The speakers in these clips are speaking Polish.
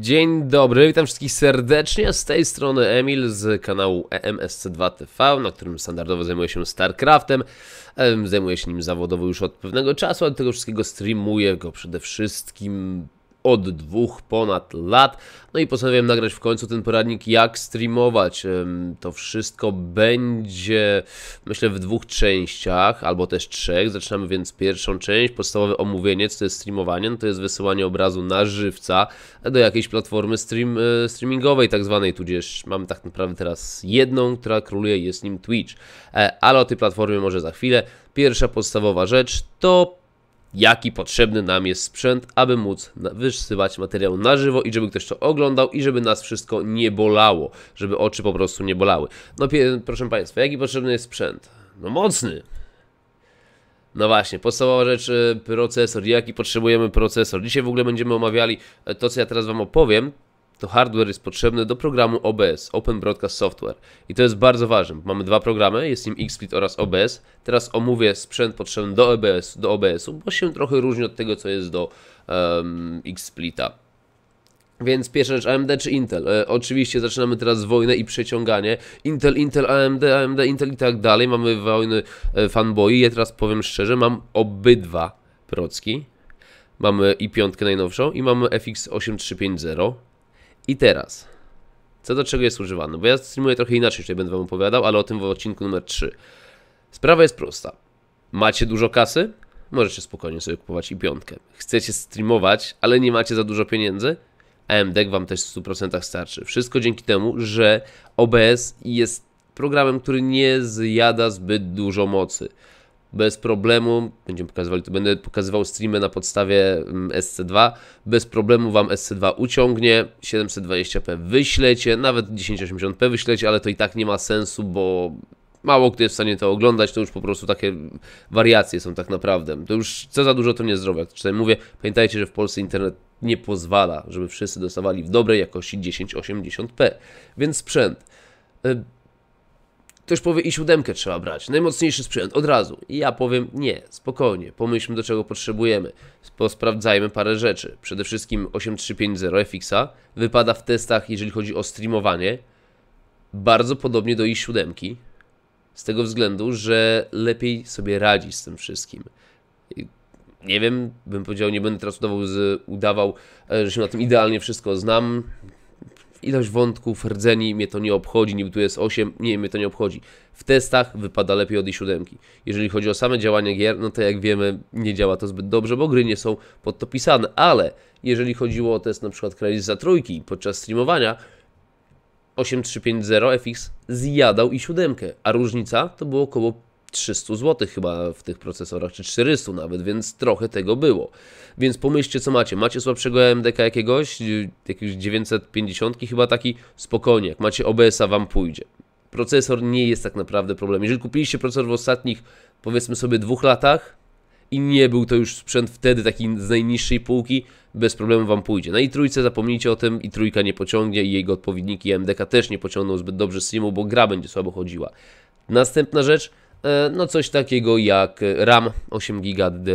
Dzień dobry, witam wszystkich serdecznie. Z tej strony Emil z kanału EMSC2TV, na którym standardowo zajmuję się StarCraftem. Zajmuję się nim zawodowo już od pewnego czasu, ale tego wszystkiego streamuję go przede wszystkim od dwóch ponad lat. No i postanowiłem nagrać w końcu ten poradnik, jak streamować. To wszystko będzie, myślę, w dwóch częściach, albo też trzech. Zaczynamy więc pierwszą część, podstawowe omówienie, co to jest streamowanie. No to jest wysyłanie obrazu na żywca do jakiejś platformy stream, e, streamingowej tak zwanej, tudzież mamy tak naprawdę teraz jedną, która króluje, jest nim Twitch. E, ale o tej platformie może za chwilę. Pierwsza podstawowa rzecz to jaki potrzebny nam jest sprzęt, aby móc wysyłać materiał na żywo i żeby ktoś to oglądał i żeby nas wszystko nie bolało, żeby oczy po prostu nie bolały. No proszę Państwa, jaki potrzebny jest sprzęt? No mocny. No właśnie, podstawowa rzecz, y, procesor, jaki potrzebujemy procesor. Dzisiaj w ogóle będziemy omawiali y, to, co ja teraz Wam opowiem, to hardware jest potrzebny do programu OBS, Open Broadcast Software. I to jest bardzo ważne. Mamy dwa programy, jest nim XSplit oraz OBS. Teraz omówię sprzęt potrzebny do, OBS, do OBS-u, bo się trochę różni od tego, co jest do um, XSplita. Więc pierwsza rzecz AMD czy Intel? E, oczywiście zaczynamy teraz wojnę i przeciąganie. Intel, Intel, AMD, AMD, Intel i tak dalej. Mamy wojny e, fanboyi. Ja teraz powiem szczerze, mam obydwa procki. Mamy i piątkę najnowszą i mamy FX8350 i teraz, co do czego jest używane? Bo ja streamuję trochę inaczej, czyli będę wam opowiadał, ale o tym w odcinku numer 3. Sprawa jest prosta. Macie dużo kasy? Możecie spokojnie sobie kupować i piątkę. Chcecie streamować, ale nie macie za dużo pieniędzy? AMD e Wam też w 100% starczy. Wszystko dzięki temu, że OBS jest programem, który nie zjada zbyt dużo mocy bez problemu, będziemy pokazywali, to będę pokazywał streamy na podstawie mm, SC2, bez problemu Wam SC2 uciągnie, 720p wyślecie, nawet 1080p wyślecie, ale to i tak nie ma sensu, bo mało kto jest w stanie to oglądać, to już po prostu takie wariacje są tak naprawdę. To już co za dużo to nie Jak tutaj mówię, pamiętajcie, że w Polsce internet nie pozwala, żeby wszyscy dostawali w dobrej jakości 1080p. Więc sprzęt. E, Ktoś powie i siódemkę trzeba brać, najmocniejszy sprzęt, od razu. I ja powiem nie, spokojnie, pomyślmy do czego potrzebujemy, posprawdzajmy parę rzeczy. Przede wszystkim 8350 FX'a wypada w testach, jeżeli chodzi o streamowanie, bardzo podobnie do i siódemki, z tego względu, że lepiej sobie radzi z tym wszystkim. Nie wiem, bym powiedział, nie będę teraz udawał, udawał, e, że się na tym idealnie wszystko znam ilość wątków rdzeni mnie to nie obchodzi, niby tu jest 8, nie, mnie to nie obchodzi. W testach wypada lepiej od i 7. Jeżeli chodzi o same działanie gier, no to jak wiemy, nie działa to zbyt dobrze, bo gry nie są pod to pisane, ale jeżeli chodziło o test na przykład Crysis za trójki podczas streamowania, 8350 FX zjadał i 7 a różnica to było około 300 zł chyba w tych procesorach, czy 400 nawet, więc trochę tego było. Więc pomyślcie, co macie. Macie słabszego AMDK jakiegoś, jakieś 950 chyba taki, spokojnie, jak macie OBS-a wam pójdzie. Procesor nie jest tak naprawdę problemem. Jeżeli kupiliście procesor w ostatnich, powiedzmy sobie, dwóch latach, i nie był to już sprzęt wtedy taki z najniższej półki, bez problemu Wam pójdzie. Na no i trójce zapomnijcie o tym, i trójka nie pociągnie i jego odpowiedniki MDK też nie pociągną zbyt dobrze z Simu, bo gra będzie słabo chodziła. Następna rzecz, E, no coś takiego jak e, RAM 8 GB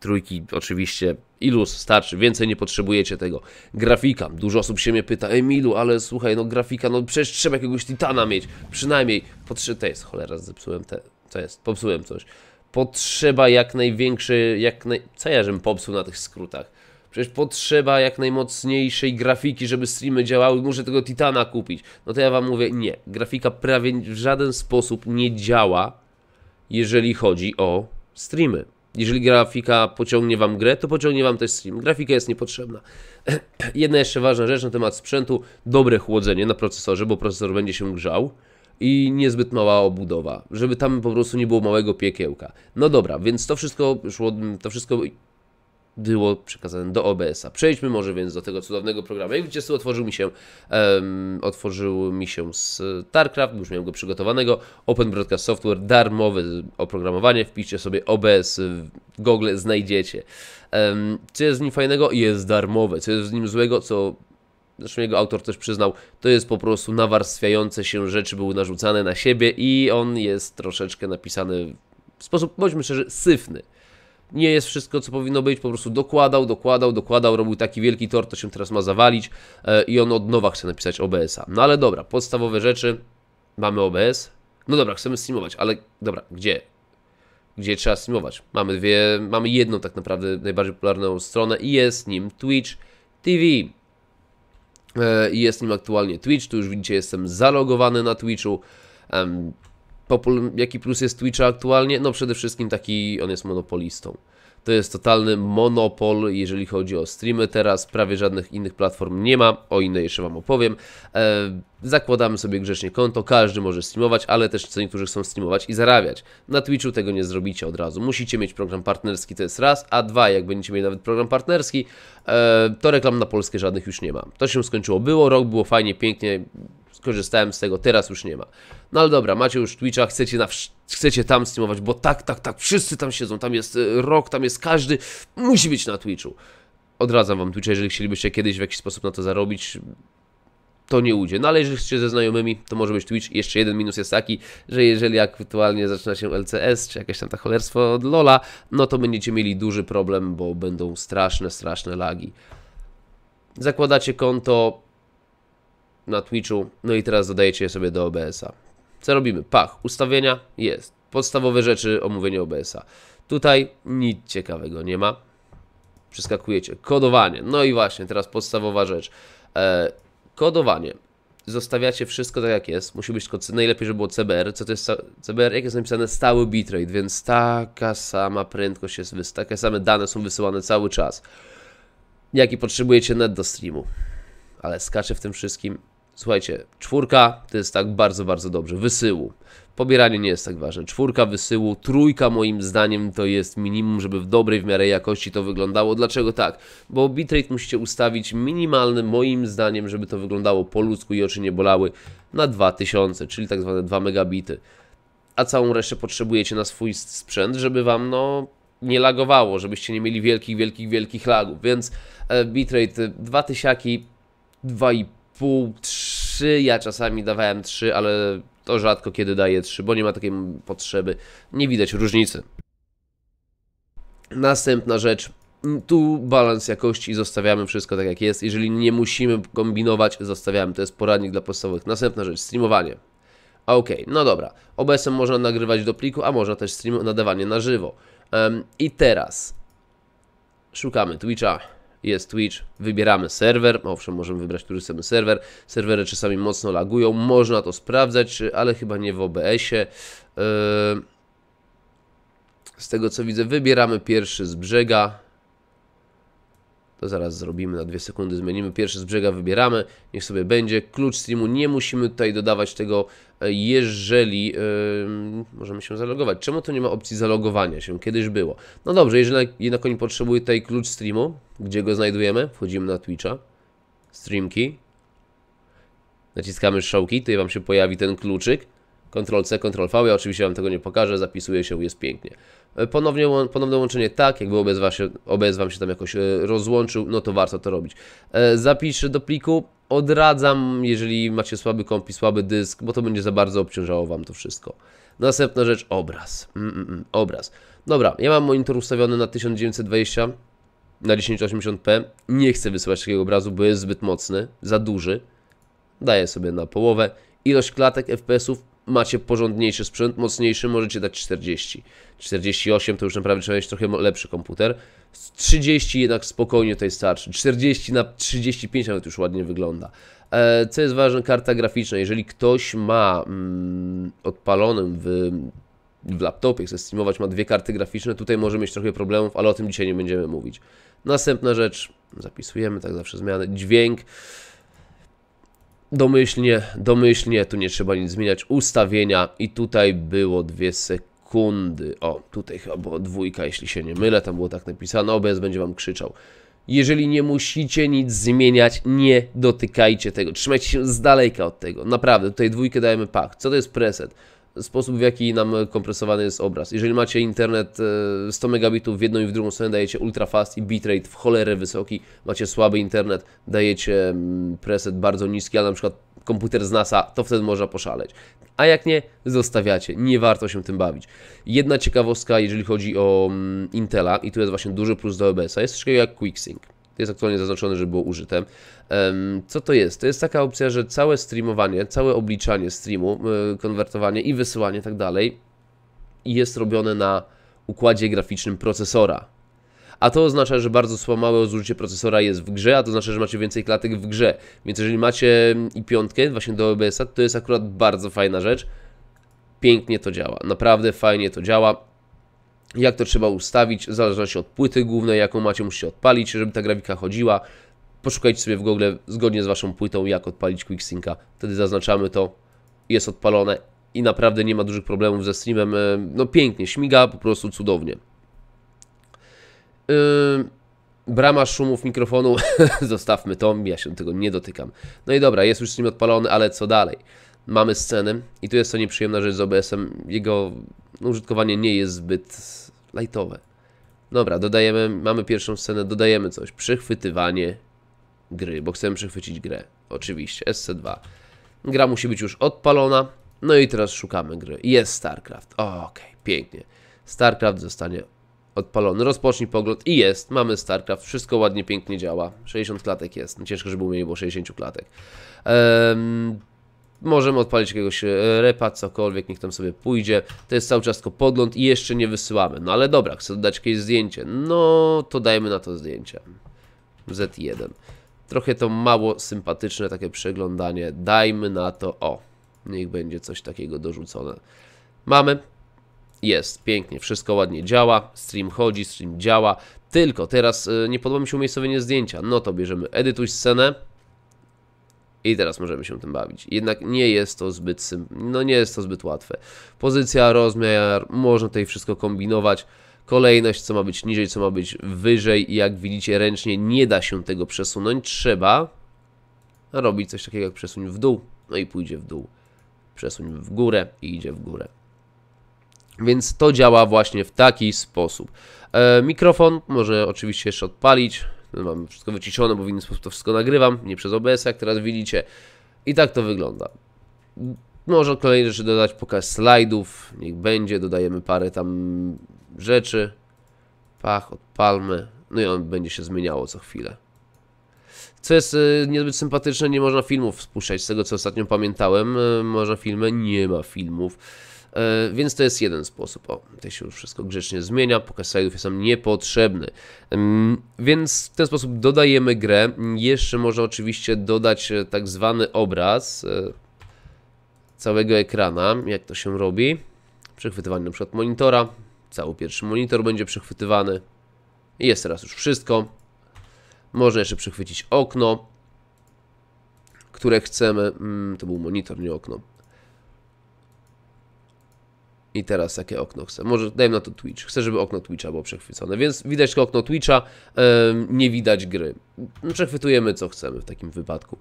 trójki oczywiście ilus starczy, więcej nie potrzebujecie tego. Grafika, dużo osób się mnie pyta, Emilu, ale słuchaj, no grafika, no przecież trzeba jakiegoś Titana mieć, przynajmniej, potrze... to jest, cholera, zepsułem te, co jest, popsułem coś. Potrzeba jak największy, jak naj... co ja żem popsuł na tych skrótach? Przecież potrzeba jak najmocniejszej grafiki, żeby streamy działały, muszę tego Titana kupić. No to ja wam mówię, nie, grafika prawie w żaden sposób nie działa jeżeli chodzi o streamy. Jeżeli grafika pociągnie Wam grę, to pociągnie Wam też stream. Grafika jest niepotrzebna. Jedna jeszcze ważna rzecz na temat sprzętu. Dobre chłodzenie na procesorze, bo procesor będzie się grzał. I niezbyt mała obudowa, żeby tam po prostu nie było małego piekiełka. No dobra, więc to wszystko, szło, to wszystko było przekazane do OBS-a. Przejdźmy może więc do tego cudownego programu. Jak widzicie, otworzył mi się, um, otworzył mi się StarCraft, już miałem go przygotowanego. Open Broadcast Software, darmowe oprogramowanie, wpiszcie sobie OBS w Google, znajdziecie. Um, co jest z nim fajnego? Jest darmowe. Co jest z nim złego? Co zresztą jego autor też przyznał, to jest po prostu nawarstwiające się rzeczy były narzucane na siebie i on jest troszeczkę napisany w sposób, bądźmy szczerzy, syfny nie jest wszystko, co powinno być, po prostu dokładał, dokładał, dokładał, robił taki wielki tor, to się teraz ma zawalić e, i on od nowa chce napisać OBS-a. No ale dobra, podstawowe rzeczy, mamy OBS, no dobra, chcemy streamować, ale dobra, gdzie? Gdzie trzeba streamować? Mamy dwie, mamy jedną tak naprawdę najbardziej popularną stronę i jest nim Twitch TV. E, I jest nim aktualnie Twitch, tu już widzicie, jestem zalogowany na Twitchu. Popul, jaki plus jest Twitcha aktualnie? No przede wszystkim taki, on jest monopolistą. To jest totalny monopol, jeżeli chodzi o streamy teraz, prawie żadnych innych platform nie ma, o inne jeszcze Wam opowiem. E, zakładamy sobie grzecznie konto, każdy może streamować, ale też co niektórzy chcą streamować i zarabiać. Na Twitchu tego nie zrobicie od razu, musicie mieć program partnerski, to jest raz, a dwa, jak będziecie mieli nawet program partnerski, e, to reklam na Polskę żadnych już nie ma. To się skończyło, było rok, było fajnie, pięknie, skorzystałem z tego, teraz już nie ma. No ale dobra, macie już Twitcha, chcecie, na, chcecie tam streamować, bo tak, tak, tak, wszyscy tam siedzą, tam jest y, rok, tam jest każdy, musi być na Twitchu. Odradzam wam Twitcha, jeżeli chcielibyście kiedyś w jakiś sposób na to zarobić, to nie ujdzie. No ale jeżeli chcecie ze znajomymi, to może być Twitch. Jeszcze jeden minus jest taki, że jeżeli aktualnie zaczyna się LCS, czy jakieś tam ta cholerstwo od LoLa, no to będziecie mieli duży problem, bo będą straszne, straszne lagi. Zakładacie konto, na Twitchu. No i teraz dodajecie je sobie do OBS-a. Co robimy? Pach, ustawienia, jest. Podstawowe rzeczy, omówienie OBS-a. Tutaj nic ciekawego nie ma. Przeskakujecie. Kodowanie. No i właśnie, teraz podstawowa rzecz. E, kodowanie. Zostawiacie wszystko tak jak jest. Musi być tylko, najlepiej, żeby było CBR. Co to jest CBR? Jak jest napisane? Stały bitrate, więc taka sama prędkość jest, takie same dane są wysyłane cały czas. Jaki potrzebujecie net do streamu. Ale skacze w tym wszystkim Słuchajcie, czwórka to jest tak bardzo, bardzo dobrze. Wysyłu. Pobieranie nie jest tak ważne. Czwórka wysyłu, trójka moim zdaniem to jest minimum, żeby w dobrej w miarę jakości to wyglądało. Dlaczego tak? Bo bitrate musicie ustawić minimalny moim zdaniem, żeby to wyglądało po ludzku i oczy nie bolały na 2000, czyli tak zwane 2 megabity. A całą resztę potrzebujecie na swój sprzęt, żeby wam no nie lagowało, żebyście nie mieli wielkich, wielkich, wielkich lagów. Więc e, bitrate 2000, 2,5 pół, trzy, ja czasami dawałem trzy, ale to rzadko kiedy daję trzy, bo nie ma takiej potrzeby, nie widać różnicy. Następna rzecz, tu balans jakości i zostawiamy wszystko tak jak jest. Jeżeli nie musimy kombinować, zostawiamy. To jest poradnik dla podstawowych. Następna rzecz, streamowanie. Ok, no dobra. OBS-em można nagrywać do pliku, a można też stream nadawanie na żywo. Um, I teraz szukamy Twitcha jest Twitch, wybieramy serwer, owszem, możemy wybrać, który chcemy serwer, serwery czasami mocno lagują, można to sprawdzać, ale chyba nie w OBS-ie. Yy, z tego co widzę, wybieramy pierwszy z brzega, to zaraz zrobimy na dwie sekundy, zmienimy pierwszy z brzega, wybieramy, niech sobie będzie, klucz streamu, nie musimy tutaj dodawać tego, e, jeżeli, yy, możemy się zalogować, czemu to nie ma opcji zalogowania się, kiedyś było, no dobrze, jeżeli jednak oni potrzebują tej klucz streamu, gdzie go znajdujemy, wchodzimy na Twitcha, streamki, naciskamy showki, tutaj Wam się pojawi ten kluczyk, Ctrl-C, Ctrl-V, ja oczywiście Wam tego nie pokażę, zapisuje się, jest pięknie. E, ponownie, ponowne łączenie tak, jakby OBS, wasie, Wam się tam jakoś e, rozłączył, no to warto to robić. E, zapisz do pliku, odradzam, jeżeli macie słaby komp słaby dysk, bo to będzie za bardzo obciążało Wam to wszystko. Następna rzecz, obraz. Mm, mm, mm obraz. Dobra, ja mam monitor ustawiony na 1920 na 1080p. Nie chcę wysyłać takiego obrazu, bo jest zbyt mocny, za duży. Daję sobie na połowę. Ilość klatek FPS-ów macie porządniejszy sprzęt, mocniejszy, możecie dać 40. 48 to już naprawdę trzeba mieć trochę lepszy komputer. 30 jednak spokojnie tutaj starczy. 40 na 35 nawet już ładnie wygląda. E, co jest ważne, karta graficzna. Jeżeli ktoś ma mm, odpalonym w, w laptopie, chce streamować, ma dwie karty graficzne, tutaj może mieć trochę problemów, ale o tym dzisiaj nie będziemy mówić. Następna rzecz, zapisujemy, tak zawsze zmiany, dźwięk domyślnie, domyślnie, tu nie trzeba nic zmieniać, ustawienia i tutaj było dwie sekundy, o, tutaj chyba było dwójka, jeśli się nie mylę, tam było tak napisane, OBS będzie Wam krzyczał. Jeżeli nie musicie nic zmieniać, nie dotykajcie tego, trzymajcie się z daleka od tego, naprawdę, tutaj dwójkę dajemy pak. Co to jest preset? sposób, w jaki nam kompresowany jest obraz. Jeżeli macie internet 100 e, megabitów w jedną i w drugą stronę, dajecie ultra fast i bitrate w cholerę wysoki, macie słaby internet, dajecie mm, preset bardzo niski, a na przykład komputer z NASA, to wtedy można poszaleć. A jak nie, zostawiacie. Nie warto się tym bawić. Jedna ciekawostka, jeżeli chodzi o mm, Intela, i tu jest właśnie duży plus do OBS-a, jest coś takiego jak QuickSync jest aktualnie zaznaczone, że było użyte. Co to jest? To jest taka opcja, że całe streamowanie, całe obliczanie streamu, e, konwertowanie i wysyłanie i tak dalej jest robione na układzie graficznym procesora. A to oznacza, że bardzo małe zużycie procesora jest w grze, a to oznacza, że macie więcej klatek w grze. Więc jeżeli macie mm, i piątkę właśnie do OBS-a, to jest akurat bardzo fajna rzecz. Pięknie to działa, naprawdę fajnie to działa jak to trzeba ustawić, w zależności od płyty głównej, jaką macie, musicie odpalić, żeby ta grafika chodziła. Poszukajcie sobie w Google zgodnie z Waszą płytą, jak odpalić QuickSynca. Wtedy zaznaczamy to, jest odpalone i naprawdę nie ma dużych problemów ze streamem. E, no pięknie, śmiga po prostu cudownie. Yy, brama szumów mikrofonu, zostawmy to, ja się tego nie dotykam. No i dobra, jest już stream odpalony, ale co dalej? mamy scenę i tu jest to nieprzyjemna rzecz z OBS-em, jego użytkowanie nie jest zbyt lightowe. Dobra, dodajemy, mamy pierwszą scenę, dodajemy coś, przechwytywanie gry, bo chcemy przechwycić grę, oczywiście, SC2. Gra musi być już odpalona, no i teraz szukamy gry, jest StarCraft, okej, okay, pięknie. StarCraft zostanie odpalony, rozpocznij pogląd i jest, mamy StarCraft, wszystko ładnie, pięknie działa, 60 klatek jest, no ciężko, żeby u mnie nie było 60 klatek. Um, możemy odpalić jakiegoś e, repa, cokolwiek, niech tam sobie pójdzie. To jest cały czas tylko podgląd i jeszcze nie wysyłamy. No ale dobra, chcę dodać jakieś zdjęcie. No to dajmy na to zdjęcie. Z1. Trochę to mało sympatyczne takie przeglądanie. Dajmy na to, o, niech będzie coś takiego dorzucone. Mamy, jest, pięknie, wszystko ładnie działa, stream chodzi, stream działa, tylko teraz e, nie podoba mi się umiejscowienie zdjęcia, no to bierzemy edytuj scenę, i teraz możemy się tym bawić. Jednak nie jest to zbyt, no nie jest to zbyt łatwe. Pozycja, rozmiar, można tutaj wszystko kombinować. Kolejność, co ma być niżej, co ma być wyżej i jak widzicie ręcznie nie da się tego przesunąć. Trzeba robić coś takiego jak przesuń w dół, no i pójdzie w dół. Przesuń w górę i idzie w górę. Więc to działa właśnie w taki sposób. E, mikrofon może oczywiście jeszcze odpalić. No, mam wszystko wyciszone, bo w inny sposób to wszystko nagrywam, nie przez OBS, jak teraz widzicie. I tak to wygląda. Można kolejne rzeczy dodać, pokaz slajdów, niech będzie, dodajemy parę tam rzeczy. Pach, odpalmy. No i on będzie się zmieniało co chwilę. Co jest y, niezbyt sympatyczne, nie można filmów spuszczać, z tego co ostatnio pamiętałem. Y, można filmy, nie ma filmów. E, więc to jest jeden sposób. O, tutaj się już wszystko grzecznie zmienia, pokaz slajdów jest nam niepotrzebny. Więc w ten sposób dodajemy grę. Jeszcze można oczywiście dodać e, tak zwany obraz e, całego ekrana. Jak to się robi? Przechwytywanie na przykład monitora. Cały pierwszy monitor będzie przechwytywany. Jest teraz już wszystko. Można jeszcze przechwycić okno, które chcemy. Mm, to był monitor, nie okno. I teraz jakie okno chcę? Może dajmy na to Twitch. Chcę, żeby okno Twitcha było przechwycone, więc widać tylko okno Twitcha, yy, nie widać gry. Przechwytujemy co chcemy w takim wypadku.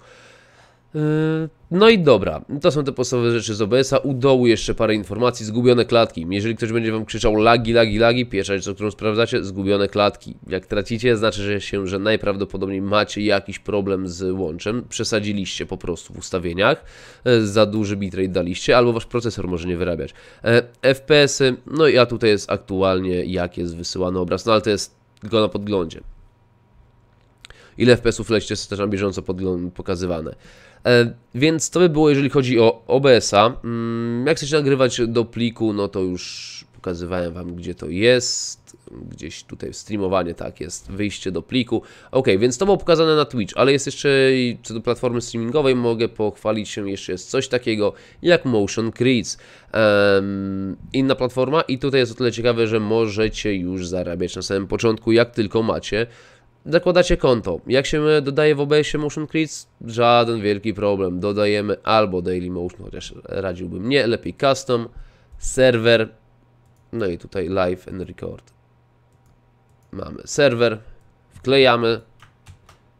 Yy, no i dobra, to są te podstawowe rzeczy z OBS-a. U dołu jeszcze parę informacji, zgubione klatki. Jeżeli ktoś będzie Wam krzyczał lagi, lagi, lagi, pierwsza rzecz, którą sprawdzacie, zgubione klatki. Jak tracicie, znaczy że się, że najprawdopodobniej macie jakiś problem z łączem, przesadziliście po prostu w ustawieniach, yy, za duży bitrate daliście, albo Wasz procesor może nie wyrabiać. Yy, FPS-y, no ja tutaj jest aktualnie jak jest wysyłany obraz, no ale to jest go na podglądzie. Ile FPS-ów lecicie, jest też na bieżąco pokazywane. E, więc to by było, jeżeli chodzi o OBS-a. Mm, jak chcecie nagrywać do pliku, no to już pokazywałem Wam, gdzie to jest. Gdzieś tutaj streamowanie, tak, jest wyjście do pliku. Ok, więc to było pokazane na Twitch, ale jest jeszcze, co do platformy streamingowej, mogę pochwalić się, jeszcze jest coś takiego jak Motion Creeds. Um, inna platforma i tutaj jest o tyle ciekawe, że możecie już zarabiać na samym początku, jak tylko macie Zakładacie konto. Jak się dodaje w OBS-ie Motion Crits? Żaden wielki problem. Dodajemy albo Daily Motion, chociaż radziłbym nie. Lepiej Custom, Server, no i tutaj Live and Record. Mamy serwer, wklejamy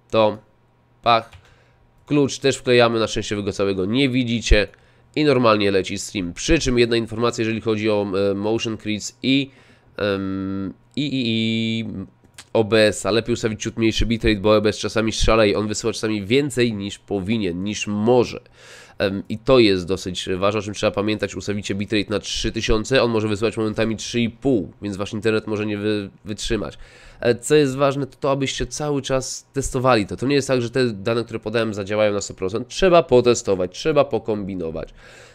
to, pach. Klucz też wklejamy, na szczęście wy go całego nie widzicie. I normalnie leci stream. Przy czym jedna informacja, jeżeli chodzi o e, Motion Crits i, i, i, i OBS-a. Lepiej ustawić ciut mniejszy bitrate, bo OBS czasami szaleje. On wysyła czasami więcej niż powinien, niż może. I to jest dosyć ważne, o czym trzeba pamiętać. Ustawicie bitrate na 3000, on może wysyłać momentami 3,5, więc wasz internet może nie wy, wytrzymać. E, co jest ważne, to to, abyście cały czas testowali to. To nie jest tak, że te dane, które podałem, zadziałają na 100%. Trzeba potestować, trzeba pokombinować.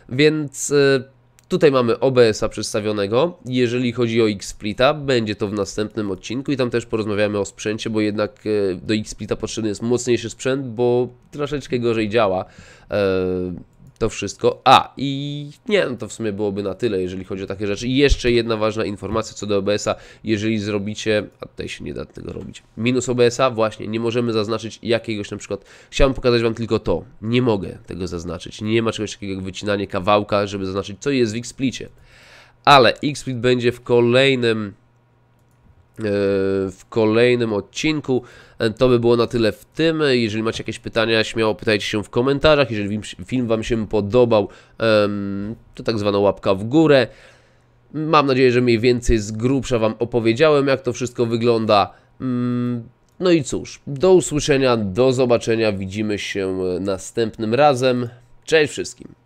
Więc e, Tutaj mamy OBS-a przedstawionego. Jeżeli chodzi o XSplita, będzie to w następnym odcinku i tam też porozmawiamy o sprzęcie, bo jednak e, do XSplita potrzebny jest mocniejszy sprzęt, bo troszeczkę gorzej działa. Eee to wszystko. A, i nie, no to w sumie byłoby na tyle, jeżeli chodzi o takie rzeczy. I jeszcze jedna ważna informacja co do OBS-a. Jeżeli zrobicie, a tutaj się nie da tego robić, minus OBS-a, właśnie, nie możemy zaznaczyć jakiegoś na przykład, chciałem pokazać Wam tylko to, nie mogę tego zaznaczyć. Nie ma czegoś takiego jak wycinanie kawałka, żeby zaznaczyć, co jest w XSplicie. Ale XSplit będzie w kolejnym E, w kolejnym odcinku. E, to by było na tyle w tym. Jeżeli macie jakieś pytania, śmiało pytajcie się w komentarzach. Jeżeli film Wam się podobał, to tak zwana łapka w górę. Mam nadzieję, że mniej więcej z grubsza Wam opowiedziałem, jak to wszystko wygląda. Mm, no i cóż, do usłyszenia, do zobaczenia. Widzimy się e, następnym razem. Cześć wszystkim.